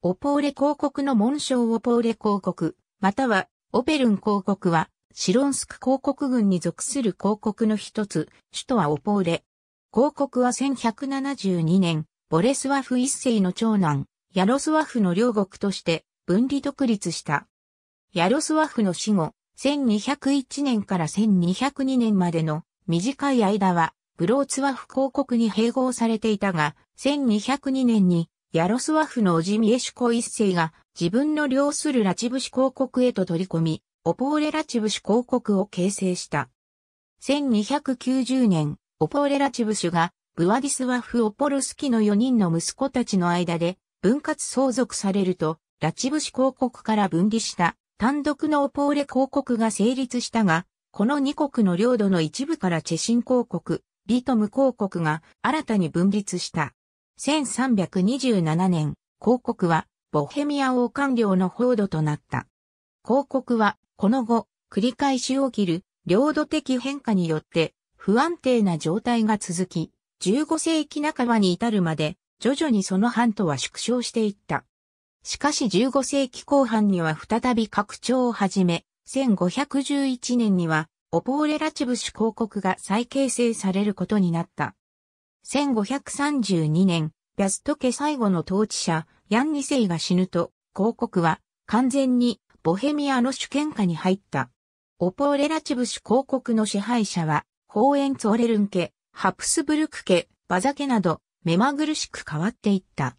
オポーレ公国の紋章オポーレ公国、またはオペルン公国は、シロンスク公国軍に属する公国の一つ、首都はオポーレ。公国は1172年、ボレスワフ一世の長男、ヤロスワフの両国として分離独立した。ヤロスワフの死後、1201年から1202年までの短い間は、ブローツワフ公国に併合されていたが、1202年にヤロスワフのオジミエシュコ一世が自分の領するラチブシ公国へと取り込み、オポーレラチブシ公国を形成した。1290年、オポーレラチブシュがブワディスワフ・オポルスキの4人の息子たちの間で分割相続されると、ラチブシ公国から分離した単独のオポーレ公国が成立したが、この2国の領土の一部からチェシン公国、リトム公国が新たに分立した。1327年、広告はボヘミア王官領の報道となった。広告はこの後繰り返し起きる領土的変化によって不安定な状態が続き、15世紀半ばに至るまで徐々にその半島は縮小していった。しかし15世紀後半には再び拡張を始め、1511年にはオポーレラチブシ広告が再形成されることになった。1532年、ヤスト家最後の統治者、ヤンセ世が死ぬと、広告は完全にボヘミアの主権下に入った。オポーレラチブュ広告の支配者は、ホーエンツォレルン家、ハプスブルク家、バザ家など、目まぐるしく変わっていった。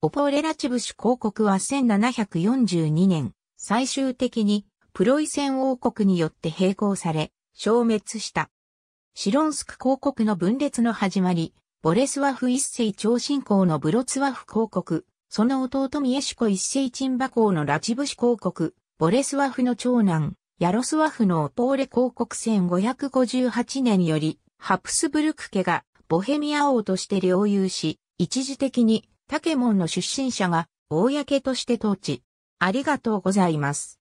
オポーレラチブュ広告は1742年、最終的にプロイセン王国によって併合され、消滅した。シロンスク広告の分裂の始まり、ボレスワフ一世長信公のブロツワフ公国、その弟ミエシコ一世チンバ公のラチブシ公国、ボレスワフの長男、ヤロスワフのオポーレ公国1558年より、ハプスブルク家がボヘミア王として領有し、一時的にタケモンの出身者が公として統治。ありがとうございます。